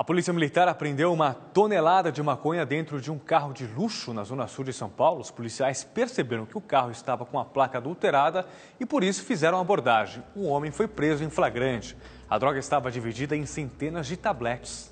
A polícia militar apreendeu uma tonelada de maconha dentro de um carro de luxo na zona sul de São Paulo. Os policiais perceberam que o carro estava com a placa adulterada e por isso fizeram a abordagem. O homem foi preso em flagrante. A droga estava dividida em centenas de tabletes.